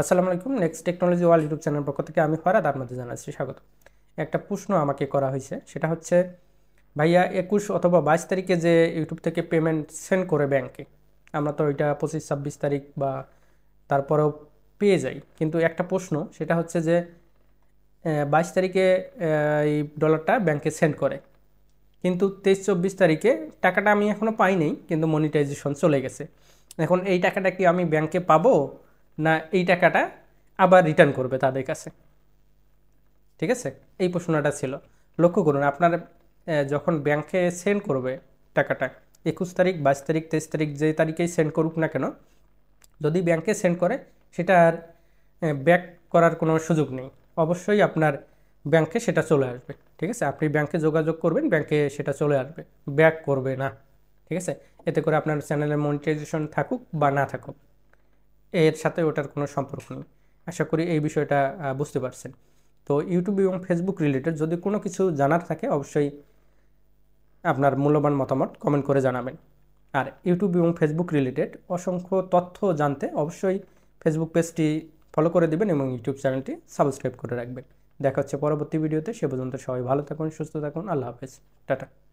আসসালামু আলাইকুম next technology world YouTube channel পক্ষ থেকে আমি ফরাদ আপনাদের জানাচ্ছি স্বাগত একটা প্রশ্ন আমাকে করা হয়েছে সেটা হচ্ছে ভাইয়া একুশ অথবা বাইশ তারিখে যে ইউটিউব থেকে পেমেন্ট সেন্ড করে ব্যাংকে আমরা তো ওইটা পঁচিশ ছাব্বিশ তারিখ বা তারপরেও পেয়ে যাই কিন্তু একটা প্রশ্ন সেটা হচ্ছে যে বাইশ তারিখে এই ডলারটা ব্যাংকে সেন্ড করে কিন্তু তেইশ চব্বিশ তারিখে টাকাটা আমি এখনও পাইনি কিন্তু মনিটাইজেশন চলে গেছে এখন এই টাকাটা কি আমি ব্যাংকে পাবো না এই টাকাটা আবার রিটার্ন করবে তাদের কাছে ঠিক আছে এই প্রশ্নটা ছিল লক্ষ্য করুন আপনার যখন ব্যাংকে সেন্ড করবে টাকাটা একুশ তারিখ বাইশ তারিখ তেইশ তারিখ যে তারিখেই সেন্ড করুক না কেন যদি ব্যাংকে সেন্ড করে সেটা আর ব্যাক করার কোনো সুযোগ নেই অবশ্যই আপনার ব্যাংকে সেটা চলে আসবে ঠিক আছে আপনি ব্যাংকে যোগাযোগ করবেন ব্যাংকে সেটা চলে আসবে ব্যাক করবে না ঠিক আছে এতে করে আপনার চ্যানেলের মনিটাইজেশন থাকুক বা না থাকুক এর সাথে ওটার কোনো সম্পর্ক নেই আশা করি এই বিষয়টা বুঝতে পারছেন তো ইউটিউব এবং ফেসবুক রিলেটেড যদি কোনো কিছু জানার থাকে অবশ্যই আপনার মূল্যবান মতামত কমেন্ট করে জানাবেন আর ইউটিউব এবং ফেসবুক রিলেটেড অসংখ্য তথ্য জানতে অবশ্যই ফেসবুক পেজটি ফলো করে দেবেন এবং ইউটিউব চ্যানেলটি সাবস্ক্রাইব করে রাখবেন দেখা হচ্ছে পরবর্তী ভিডিওতে সে পর্যন্ত সবাই ভালো থাকুন সুস্থ থাকুন আল্লাহ হাফেজ টাটা